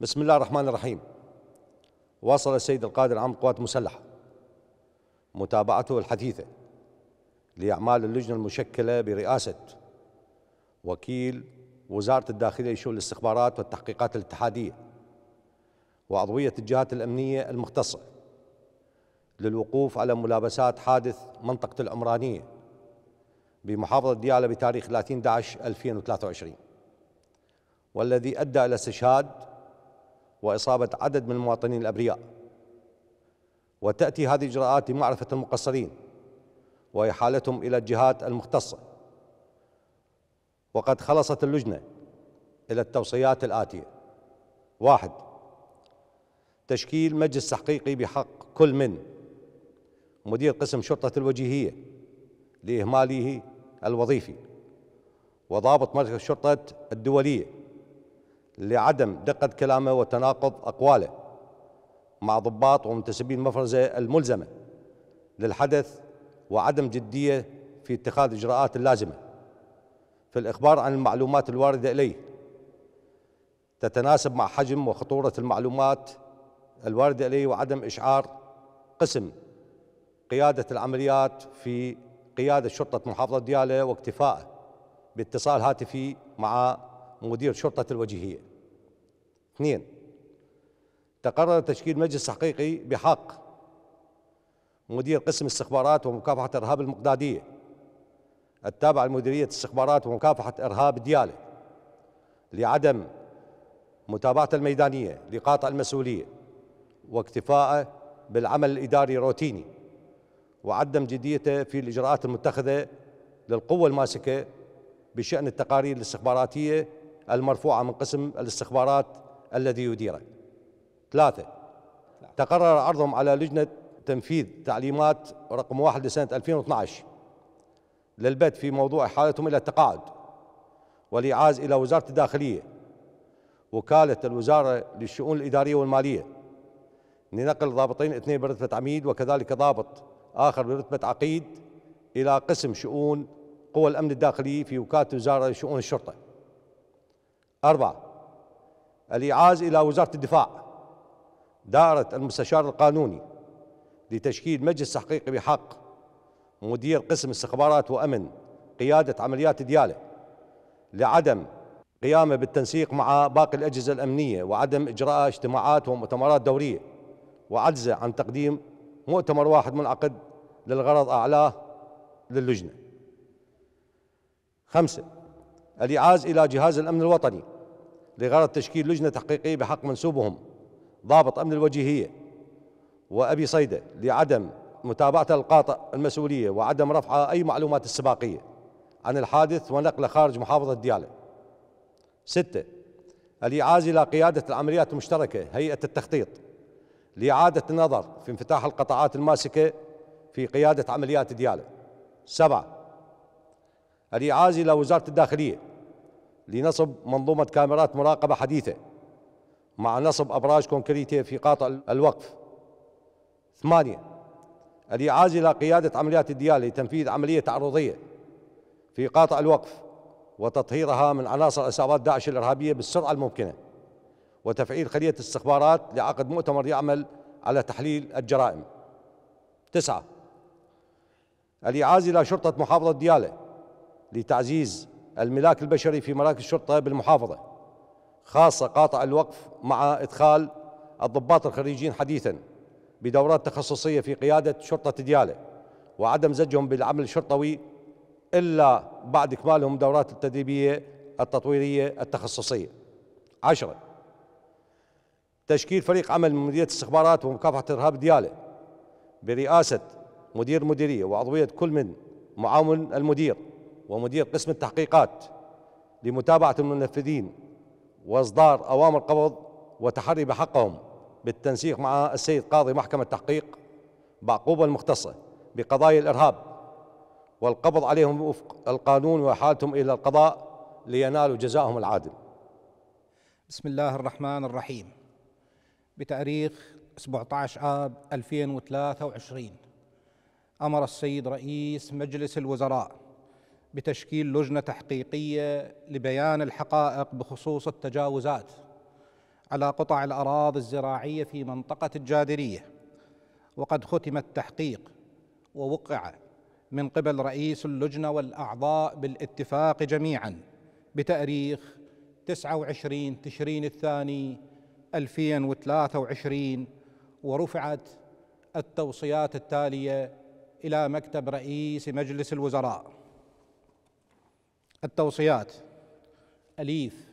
بسم الله الرحمن الرحيم واصل السيد القادر عام قوات المسلحة متابعته الحديثة لأعمال اللجنة المشكلة برئاسة وكيل وزارة الداخلية لشؤون الاستخبارات والتحقيقات الاتحادية وعضوية الجهات الأمنية المختصة للوقوف على ملابسات حادث منطقة العمرانية بمحافظة ديالى بتاريخ 30/11/2023 والذي أدى إلى استشهاد وإصابة عدد من المواطنين الأبرياء وتأتي هذه الإجراءات لمعرفة المقصرين وإحالتهم إلى الجهات المختصة وقد خلصت اللجنة إلى التوصيات الآتية واحد تشكيل مجلس تحقيقي بحق كل من مدير قسم شرطة الوجيهية لإهماله الوظيفي وضابط مركز شرطة الدولية لعدم دقة كلامه وتناقض أقواله مع ضباط ومنتسبين المفرزة الملزمة للحدث وعدم جدية في اتخاذ إجراءات اللازمة في الإخبار عن المعلومات الواردة إليه تتناسب مع حجم وخطورة المعلومات الواردة إليه وعدم إشعار قسم قيادة العمليات في قيادة شرطة محافظة ديالى واكتفاءه باتصال هاتفي مع مدير شرطة الوجيهية اثنين تقرر تشكيل مجلس حقيقي بحق مدير قسم استخبارات ومكافحة إرهاب المقدادية التابع لمديرية استخبارات ومكافحة إرهاب ديالة لعدم متابعة الميدانية لقاطع المسؤولية واكتفاءه بالعمل الإداري روتيني وعدم جديته في الإجراءات المتخذة للقوة الماسكة بشأن التقارير الاستخباراتية المرفوعة من قسم الاستخبارات الذي يديره ثلاثة تقرر عرضهم على لجنة تنفيذ تعليمات رقم واحد لسنة 2012 للبت في موضوع إحالتهم إلى التقاعد والإعاز إلى وزارة الداخلية وكالة الوزارة للشؤون الإدارية والمالية لنقل ضابطين اثنين برتبة عميد وكذلك ضابط آخر برتبة عقيد إلى قسم شؤون قوى الأمن الداخلي في وكالة وزارة شؤون الشرطة أربعة الإعاز إلى وزارة الدفاع دائرة المستشار القانوني لتشكيل مجلس تحقيقي بحق مدير قسم استخبارات وأمن قيادة عمليات ديالة لعدم قيامه بالتنسيق مع باقي الأجهزة الأمنية وعدم إجراء اجتماعات ومؤتمرات دورية وعجزه عن تقديم مؤتمر واحد منعقد للغرض أعلاه للجنة خمسة الإعاز إلى جهاز الأمن الوطني لغرض تشكيل لجنة تحقيقية بحق منسوبهم ضابط أمن الوجيهية وأبي صيدة لعدم متابعة القاطع المسؤولية وعدم رفع أي معلومات السباقية عن الحادث ونقله خارج محافظة ديالى ستة الإعازة إلى قيادة العمليات المشتركة هيئة التخطيط لإعادة النظر في انفتاح القطاعات الماسكة في قيادة عمليات ديالى سبعة الإعازة إلى وزارة الداخلية لنصب منظومة كاميرات مراقبة حديثة مع نصب أبراج كونكريتية في قاطع الوقف ثمانية الإعازة إلى قيادة عمليات الديالة لتنفيذ عملية تعرضية في قاطع الوقف وتطهيرها من عناصر إصابات داعش الإرهابية بالسرعة الممكنة وتفعيل خلية استخبارات لعقد مؤتمر يعمل على تحليل الجرائم تسعة الإعازة إلى شرطة محافظة ديالة لتعزيز الملاك البشري في مراكز الشرطة بالمحافظة خاصة قاطع الوقف مع إدخال الضباط الخريجين حديثا بدورات تخصصية في قيادة شرطة ديالة وعدم زجهم بالعمل الشرطوي إلا بعد إكمالهم دورات التدريبية التطويرية التخصصية عشرة تشكيل فريق عمل من مديرية استخبارات ومكافحة إرهاب ديالة برئاسة مدير مديرية وعضوية كل من معاون المدير ومدير قسم التحقيقات لمتابعة المنفذين وإصدار أوامر قبض وتحري بحقهم بالتنسيق مع السيد قاضي محكمة التحقيق بعقوبة المختصة بقضايا الإرهاب والقبض عليهم وفق القانون وإحالتهم إلى القضاء لينالوا جزاءهم العادل بسم الله الرحمن الرحيم بتاريخ 17 آب 2023 أمر السيد رئيس مجلس الوزراء بتشكيل لجنه تحقيقيه لبيان الحقائق بخصوص التجاوزات على قطع الاراضي الزراعيه في منطقه الجادريه وقد ختم التحقيق ووقع من قبل رئيس اللجنه والاعضاء بالاتفاق جميعا بتاريخ 29 تشرين الثاني 2023 ورفعت التوصيات التاليه الى مكتب رئيس مجلس الوزراء التوصيات أليف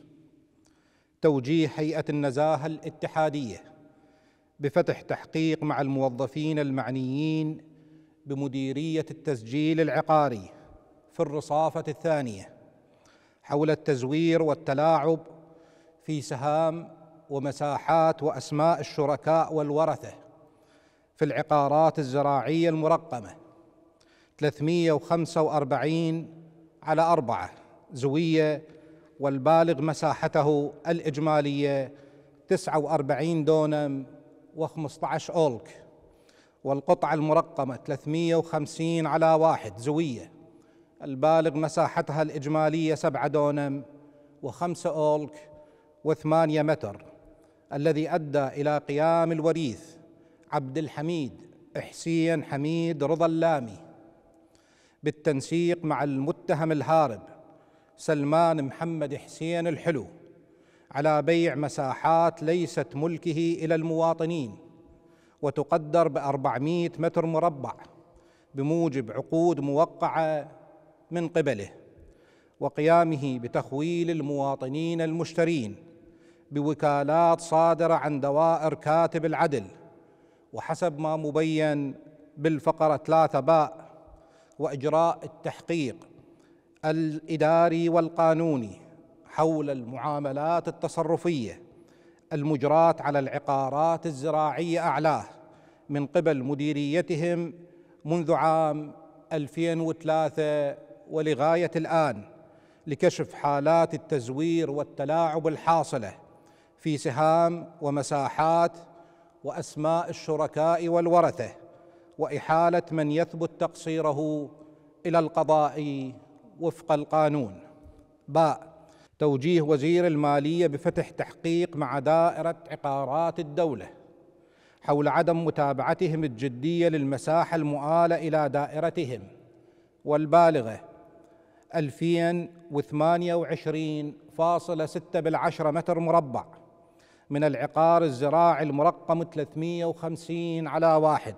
توجيه هيئة النزاهة الاتحادية بفتح تحقيق مع الموظفين المعنيين بمديرية التسجيل العقاري في الرصافة الثانية حول التزوير والتلاعب في سهام ومساحات وأسماء الشركاء والورثة في العقارات الزراعية المرقمة 345 على أربعة زوية والبالغ مساحته الإجمالية 49 دونم و15 أولك والقطعة المرقمة 350 على واحد زوية البالغ مساحتها الإجمالية 7 دونم و5 أولك و8 متر الذي أدى إلى قيام الوريث عبد الحميد حسين حميد رضا اللامي بالتنسيق مع المتهم الهارب سلمان محمد حسين الحلو على بيع مساحات ليست ملكه الى المواطنين وتقدر ب 400 متر مربع بموجب عقود موقعه من قبله وقيامه بتخويل المواطنين المشترين بوكالات صادره عن دوائر كاتب العدل وحسب ما مبين بالفقره 3 باء واجراء التحقيق الاداري والقانوني حول المعاملات التصرفيه المجرات على العقارات الزراعيه اعلاه من قبل مديريتهم منذ عام 2003 ولغايه الان لكشف حالات التزوير والتلاعب الحاصله في سهام ومساحات واسماء الشركاء والورثه واحاله من يثبت تقصيره الى القضاء وفق القانون باء توجيه وزير الماليه بفتح تحقيق مع دائره عقارات الدوله حول عدم متابعتهم الجديه للمساحه المؤاله الى دائرتهم والبالغه 2028.6 بالعشرة متر مربع من العقار الزراعي المرقم 350 على واحد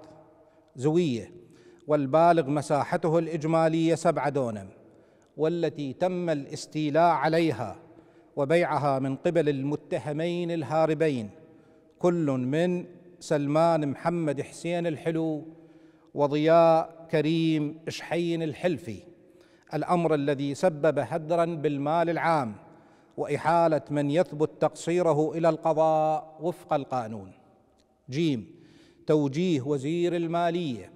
زوية والبالغ مساحته الإجمالية 7 دونم والتي تم الاستيلاء عليها وبيعها من قبل المتهمين الهاربين كل من سلمان محمد حسين الحلو وضياء كريم شحين الحلفي الامر الذي سبب هدرا بالمال العام واحاله من يثبت تقصيره الى القضاء وفق القانون جيم توجيه وزير الماليه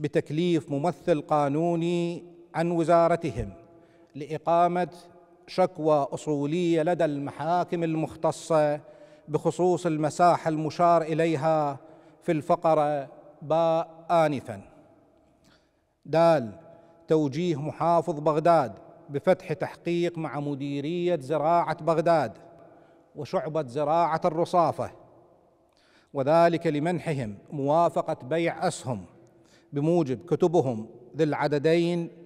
بتكليف ممثل قانوني عن وزارتهم لاقامه شكوى اصوليه لدى المحاكم المختصه بخصوص المساحه المشار اليها في الفقره باء انفا دال توجيه محافظ بغداد بفتح تحقيق مع مديريه زراعه بغداد وشعبه زراعه الرصافه وذلك لمنحهم موافقه بيع اسهم بموجب كتبهم ذي العددين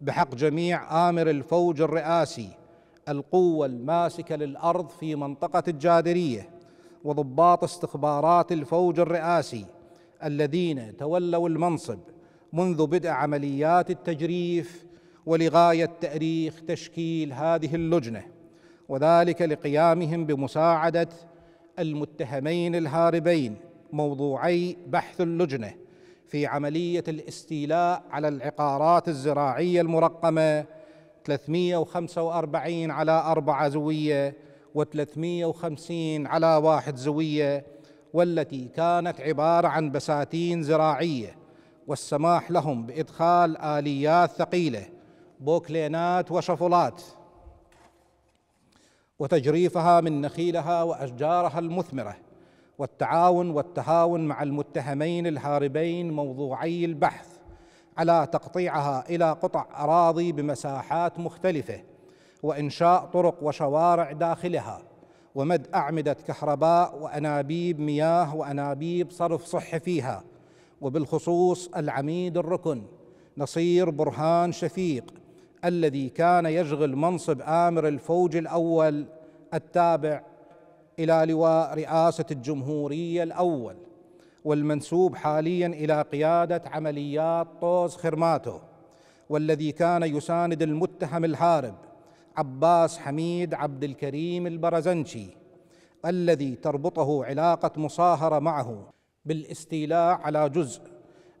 بحق جميع آمر الفوج الرئاسي القوة الماسكة للأرض في منطقة الجادرية وضباط استخبارات الفوج الرئاسي الذين تولوا المنصب منذ بدء عمليات التجريف ولغاية تأريخ تشكيل هذه اللجنة وذلك لقيامهم بمساعدة المتهمين الهاربين موضوعي بحث اللجنه في عملية الاستيلاء على العقارات الزراعية المرقمة 345 على أربعة زوية و350 على واحد زوية والتي كانت عبارة عن بساتين زراعية والسماح لهم بإدخال آليات ثقيلة بوكلينات وشفلات وتجريفها من نخيلها وأشجارها المثمرة والتعاون والتهاون مع المتهمين الهاربين موضوعي البحث على تقطيعها الى قطع اراضي بمساحات مختلفه وانشاء طرق وشوارع داخلها ومد اعمده كهرباء وانابيب مياه وانابيب صرف صحي فيها وبالخصوص العميد الركن نصير برهان شفيق الذي كان يشغل منصب امر الفوج الاول التابع الى لواء رئاسه الجمهوريه الاول والمنسوب حاليا الى قياده عمليات طوز خرماتو والذي كان يساند المتهم الهارب عباس حميد عبد الكريم البرزنشي الذي تربطه علاقه مصاهره معه بالاستيلاء على جزء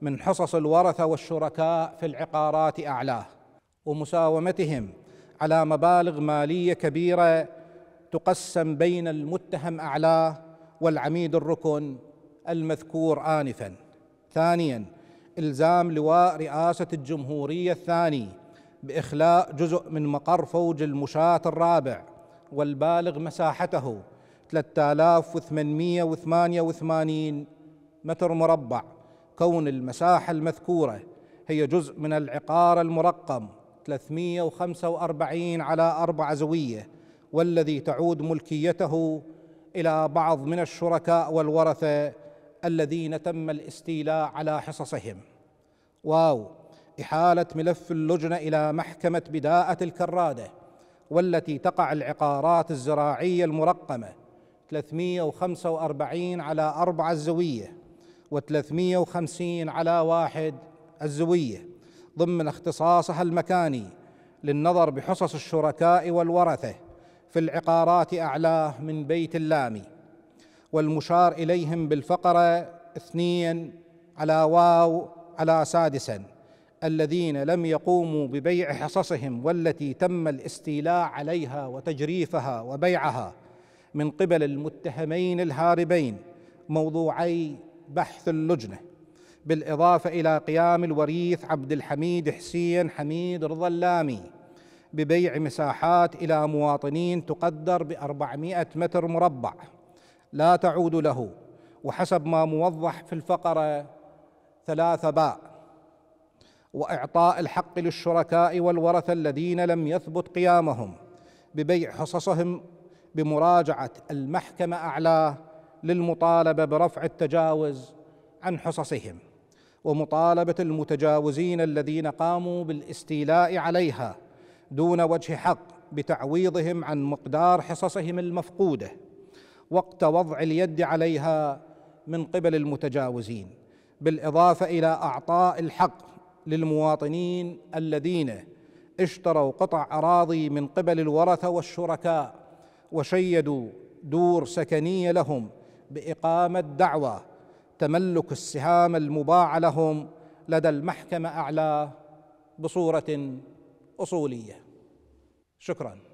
من حصص الورثه والشركاء في العقارات اعلاه ومساومتهم على مبالغ ماليه كبيره تقسم بين المتهم اعلاه والعميد الركن المذكور انفا ثانيا الزام لواء رئاسه الجمهوريه الثاني باخلاء جزء من مقر فوج المشاة الرابع والبالغ مساحته 3888 متر مربع كون المساحة المذكورة هي جزء من العقار المرقم 345 على 4 زوية والذي تعود ملكيته الى بعض من الشركاء والورثه الذين تم الاستيلاء على حصصهم واو احاله ملف اللجنه الى محكمه بداءه الكراده والتي تقع العقارات الزراعيه المرقمه 345 على أربعة الزوية و350 على واحد الزوية ضمن اختصاصها المكاني للنظر بحصص الشركاء والورثة في العقارات أعلاه من بيت اللامي والمشار إليهم بالفقرة اثنين على واو على سادسا الذين لم يقوموا ببيع حصصهم والتي تم الاستيلاء عليها وتجريفها وبيعها من قبل المتهمين الهاربين موضوعي بحث اللجنه بالاضافه الى قيام الوريث عبد الحميد حسين حميد رضا اللامي ببيع مساحات إلى مواطنين تقدر بأربعمائة متر مربع لا تعود له وحسب ما موضح في الفقرة ثلاثة باء وإعطاء الحق للشركاء والورثة الذين لم يثبت قيامهم ببيع حصصهم بمراجعة المحكمة أعلاه للمطالبة برفع التجاوز عن حصصهم ومطالبة المتجاوزين الذين قاموا بالاستيلاء عليها دون وجه حق بتعويضهم عن مقدار حصصهم المفقوده وقت وضع اليد عليها من قبل المتجاوزين بالاضافه الى اعطاء الحق للمواطنين الذين اشتروا قطع اراضي من قبل الورثه والشركاء وشيدوا دور سكنيه لهم باقامه دعوى تملك السهام المباع لهم لدى المحكمه اعلاه بصوره اصوليه شكرا